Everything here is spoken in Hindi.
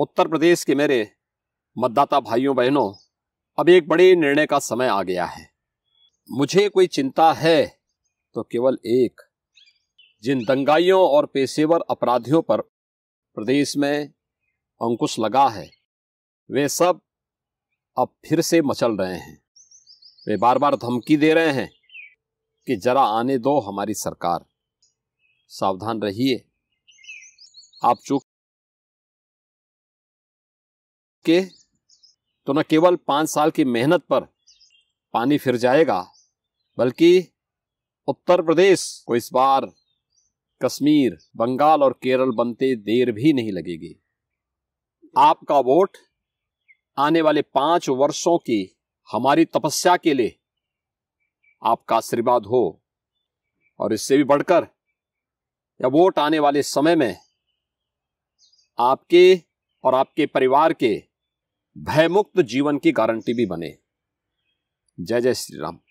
उत्तर प्रदेश के मेरे मतदाता भाइयों बहनों अब एक बड़े निर्णय का समय आ गया है मुझे कोई चिंता है तो केवल एक जिन दंगाइयों और पेशेवर अपराधियों पर प्रदेश में अंकुश लगा है वे सब अब फिर से मचल रहे हैं वे बार बार धमकी दे रहे हैं कि जरा आने दो हमारी सरकार सावधान रहिए आप चूक के तो न केवल पाँच साल की मेहनत पर पानी फिर जाएगा बल्कि उत्तर प्रदेश को इस बार कश्मीर बंगाल और केरल बनते देर भी नहीं लगेगी आपका वोट आने वाले पांच वर्षों की हमारी तपस्या के लिए आपका आशीर्वाद हो और इससे भी बढ़कर यह वोट आने वाले समय में आपके और आपके परिवार के भयमुक्त जीवन की गारंटी भी बने जय जय श्री राम